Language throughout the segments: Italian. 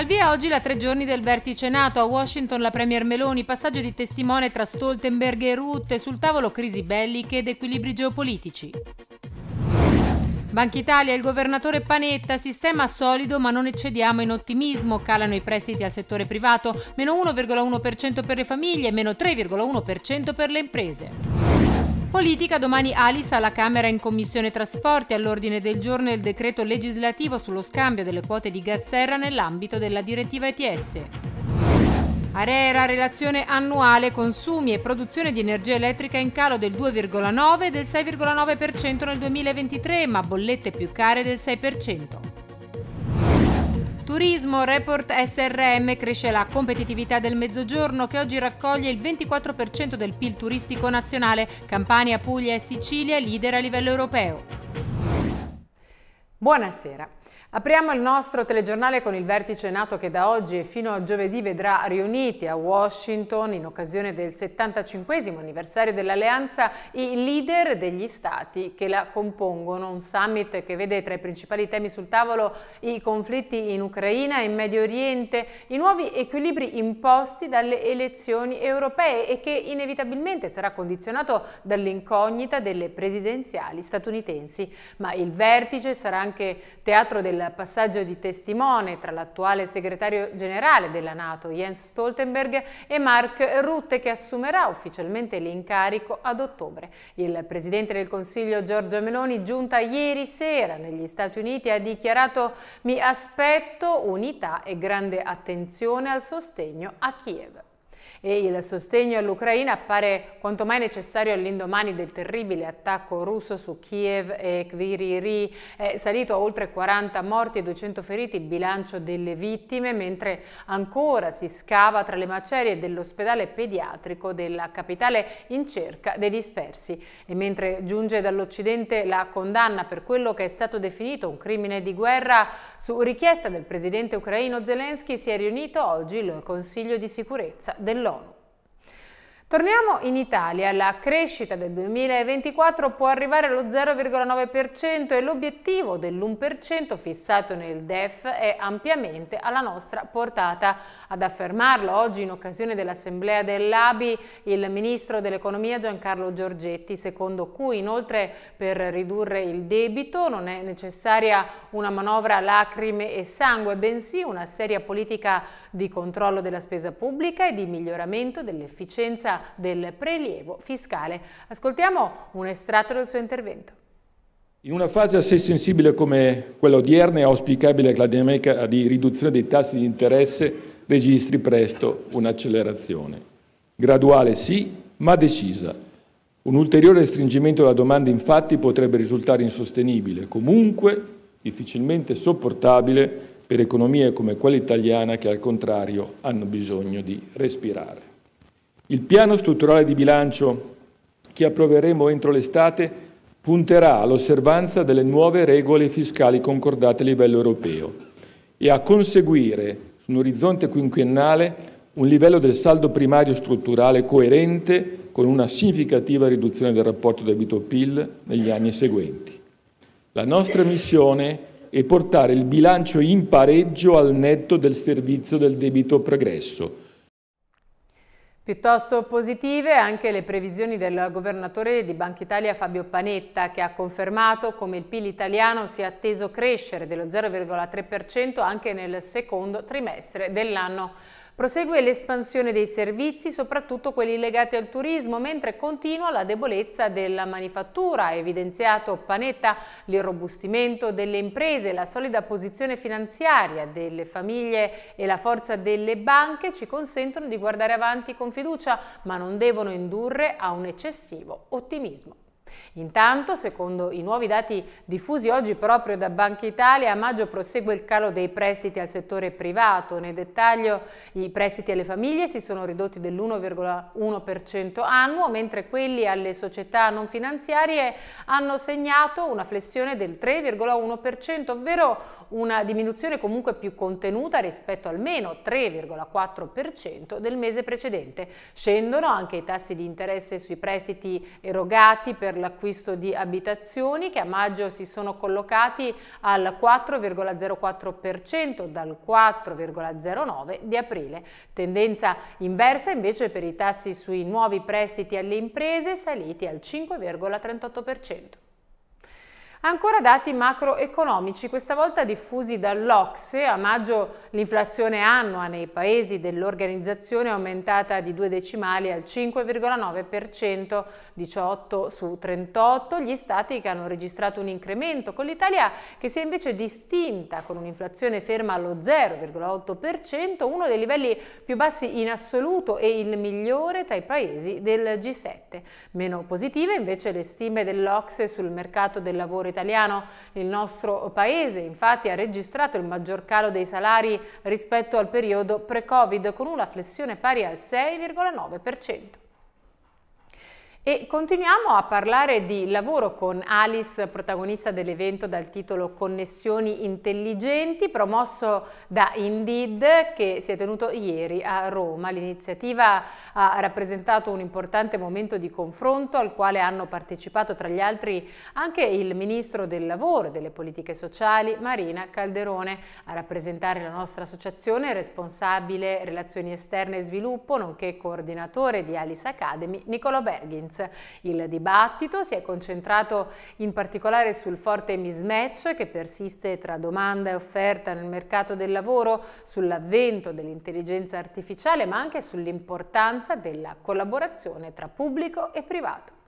Al via oggi la tre giorni del vertice NATO a Washington la Premier Meloni, passaggio di testimone tra Stoltenberg e Rutte, sul tavolo crisi belliche ed equilibri geopolitici. Banca Italia il governatore Panetta, sistema solido ma non eccediamo in ottimismo, calano i prestiti al settore privato, meno 1,1% per le famiglie, e meno 3,1% per le imprese. Politica, domani Alice alla Camera in Commissione Trasporti all'ordine del giorno il decreto legislativo sullo scambio delle quote di gas serra nell'ambito della direttiva ETS. Arera, relazione annuale consumi e produzione di energia elettrica in calo del 2,9 e del 6,9% nel 2023, ma bollette più care del 6%. Turismo, report SRM, cresce la competitività del Mezzogiorno che oggi raccoglie il 24% del PIL turistico nazionale, Campania, Puglia e Sicilia leader a livello europeo. Buonasera. Apriamo il nostro telegiornale con il vertice NATO che da oggi e fino a giovedì vedrà riuniti a Washington in occasione del 75 anniversario dell'alleanza i leader degli stati che la compongono, un summit che vede tra i principali temi sul tavolo i conflitti in Ucraina e in Medio Oriente, i nuovi equilibri imposti dalle elezioni europee e che inevitabilmente sarà condizionato dall'incognita delle presidenziali statunitensi, ma il vertice sarà anche teatro della passaggio di testimone tra l'attuale segretario generale della Nato Jens Stoltenberg e Mark Rutte che assumerà ufficialmente l'incarico ad ottobre. Il presidente del Consiglio Giorgio Meloni giunta ieri sera negli Stati Uniti ha dichiarato mi aspetto unità e grande attenzione al sostegno a Kiev e il sostegno all'Ucraina appare quanto mai necessario all'indomani del terribile attacco russo su Kiev e Kviriri, è salito a oltre 40 morti e 200 feriti il bilancio delle vittime, mentre ancora si scava tra le macerie dell'ospedale pediatrico della capitale in cerca dei dispersi e mentre giunge dall'Occidente la condanna per quello che è stato definito un crimine di guerra, su richiesta del presidente ucraino Zelensky si è riunito oggi il Consiglio di sicurezza del dell'ONU. Torniamo in Italia, la crescita del 2024 può arrivare allo 0,9% e l'obiettivo dell'1% fissato nel DEF è ampiamente alla nostra portata. Ad affermarlo oggi in occasione dell'assemblea dell'ABI il ministro dell'economia Giancarlo Giorgetti, secondo cui inoltre per ridurre il debito non è necessaria una manovra lacrime e sangue, bensì una seria politica di controllo della spesa pubblica e di miglioramento dell'efficienza del prelievo fiscale. Ascoltiamo un estratto del suo intervento. In una fase assai sensibile come quella odierna è auspicabile che la dinamica di riduzione dei tassi di interesse registri presto un'accelerazione. Graduale sì, ma decisa. Un ulteriore restringimento della domanda infatti potrebbe risultare insostenibile, comunque difficilmente sopportabile per economie come quella italiana che al contrario hanno bisogno di respirare. Il piano strutturale di bilancio che approveremo entro l'estate punterà all'osservanza delle nuove regole fiscali concordate a livello europeo e a conseguire su un orizzonte quinquennale un livello del saldo primario strutturale coerente con una significativa riduzione del rapporto debito-PIL negli anni seguenti. La nostra missione è e portare il bilancio in pareggio al netto del servizio del debito pregresso. Piuttosto positive anche le previsioni del governatore di Banca Italia Fabio Panetta che ha confermato come il PIL italiano sia atteso crescere dello 0,3% anche nel secondo trimestre dell'anno Prosegue l'espansione dei servizi, soprattutto quelli legati al turismo, mentre continua la debolezza della manifattura, ha evidenziato Panetta l'irrobustimento delle imprese, la solida posizione finanziaria delle famiglie e la forza delle banche ci consentono di guardare avanti con fiducia, ma non devono indurre a un eccessivo ottimismo. Intanto, secondo i nuovi dati diffusi oggi proprio da Banca Italia, a maggio prosegue il calo dei prestiti al settore privato. Nel dettaglio i prestiti alle famiglie si sono ridotti dell'1,1% annuo, mentre quelli alle società non finanziarie hanno segnato una flessione del 3,1%, ovvero una diminuzione comunque più contenuta rispetto al meno 3,4% del mese precedente. Scendono anche i tassi di interesse sui prestiti erogati per la l'acquisto di abitazioni che a maggio si sono collocati al 4,04% dal 4,09% di aprile. Tendenza inversa invece per i tassi sui nuovi prestiti alle imprese saliti al 5,38%. Ancora dati macroeconomici, questa volta diffusi dall'Ocse. A maggio l'inflazione annua nei paesi dell'organizzazione è aumentata di due decimali al 5,9%, 18 su 38 gli stati che hanno registrato un incremento, con l'Italia che si è invece distinta con un'inflazione ferma allo 0,8%, uno dei livelli più bassi in assoluto e il migliore tra i paesi del G7. Meno positive invece le stime dell'Ocse sul mercato del lavoro italiano il nostro paese, infatti ha registrato il maggior calo dei salari rispetto al periodo pre-Covid con una flessione pari al 6,9%. E continuiamo a parlare di lavoro con Alice, protagonista dell'evento dal titolo Connessioni intelligenti, promosso da Indeed che si è tenuto ieri a Roma. L'iniziativa ha rappresentato un importante momento di confronto al quale hanno partecipato tra gli altri anche il Ministro del Lavoro e delle Politiche Sociali Marina Calderone. A rappresentare la nostra associazione responsabile relazioni esterne e sviluppo, nonché coordinatore di Alice Academy Nicolo Berghin. Conference. Il dibattito si è concentrato in particolare sul forte mismatch che persiste tra domanda e offerta nel mercato del lavoro, sull'avvento dell'intelligenza artificiale, ma anche sull'importanza della collaborazione tra pubblico e privato.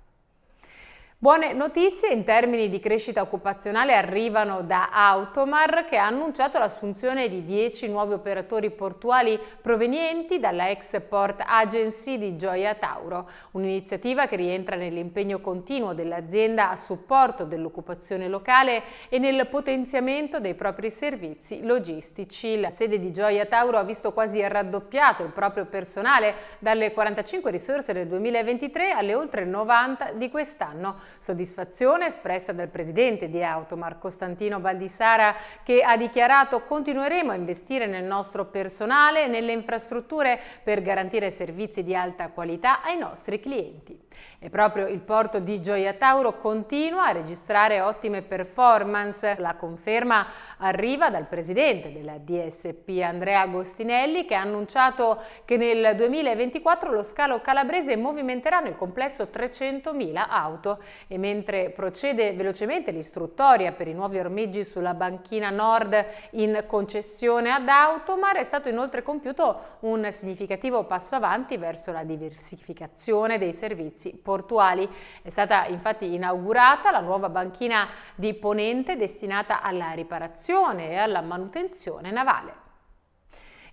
Buone notizie in termini di crescita occupazionale arrivano da Automar che ha annunciato l'assunzione di 10 nuovi operatori portuali provenienti dalla ex Port Agency di Gioia Tauro, un'iniziativa che rientra nell'impegno continuo dell'azienda a supporto dell'occupazione locale e nel potenziamento dei propri servizi logistici. La sede di Gioia Tauro ha visto quasi raddoppiato il proprio personale dalle 45 risorse del 2023 alle oltre 90 di quest'anno. Soddisfazione espressa dal presidente di Automar, Costantino Baldissara, che ha dichiarato continueremo a investire nel nostro personale e nelle infrastrutture per garantire servizi di alta qualità ai nostri clienti. E proprio il porto di Gioia Tauro continua a registrare ottime performance. La conferma arriva dal presidente della DSP Andrea Agostinelli che ha annunciato che nel 2024 lo scalo calabrese movimenterà nel complesso 300.000 auto e mentre procede velocemente l'istruttoria per i nuovi ormeggi sulla banchina nord in concessione ad Automar è stato inoltre compiuto un significativo passo avanti verso la diversificazione dei servizi portuali. È stata infatti inaugurata la nuova banchina di Ponente destinata alla riparazione e alla manutenzione navale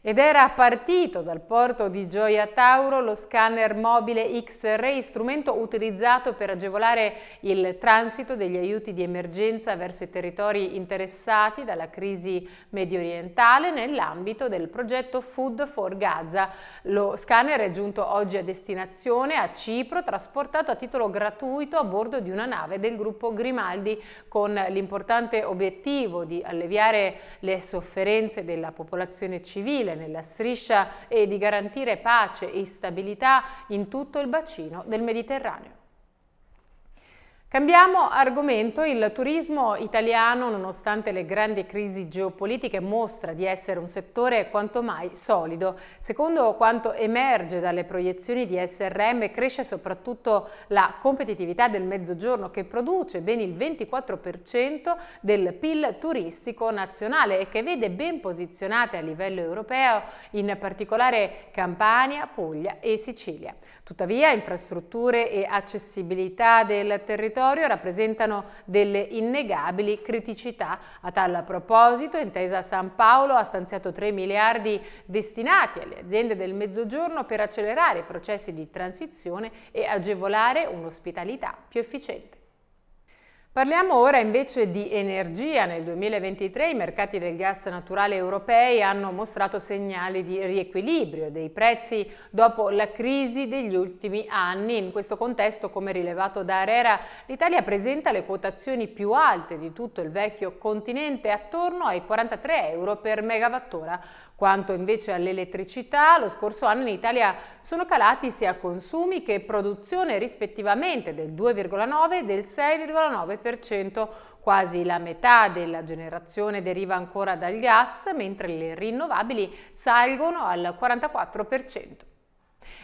ed era partito dal porto di Gioia Tauro lo scanner mobile X-Ray, strumento utilizzato per agevolare il transito degli aiuti di emergenza verso i territori interessati dalla crisi mediorientale nell'ambito del progetto Food for Gaza. Lo scanner è giunto oggi a destinazione a Cipro, trasportato a titolo gratuito a bordo di una nave del gruppo Grimaldi con l'importante obiettivo di alleviare le sofferenze della popolazione civile civile nella striscia e di garantire pace e stabilità in tutto il bacino del Mediterraneo. Cambiamo argomento, il turismo italiano nonostante le grandi crisi geopolitiche mostra di essere un settore quanto mai solido. Secondo quanto emerge dalle proiezioni di SRM cresce soprattutto la competitività del mezzogiorno che produce ben il 24% del PIL turistico nazionale e che vede ben posizionate a livello europeo in particolare Campania, Puglia e Sicilia. Tuttavia infrastrutture e accessibilità del territorio territorio rappresentano delle innegabili criticità. A tal proposito, Intesa San Paolo ha stanziato 3 miliardi destinati alle aziende del mezzogiorno per accelerare i processi di transizione e agevolare un'ospitalità più efficiente. Parliamo ora invece di energia. Nel 2023 i mercati del gas naturale europei hanno mostrato segnali di riequilibrio dei prezzi dopo la crisi degli ultimi anni. In questo contesto, come rilevato da Arera, l'Italia presenta le quotazioni più alte di tutto il vecchio continente, attorno ai 43 euro per megawattora. Quanto invece all'elettricità, lo scorso anno in Italia sono calati sia consumi che produzione rispettivamente del 2,9 e del 6,9% quasi la metà della generazione deriva ancora dal gas, mentre le rinnovabili salgono al 44%.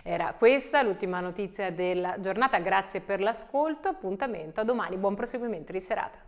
Era questa l'ultima notizia della giornata, grazie per l'ascolto, appuntamento a domani, buon proseguimento di serata.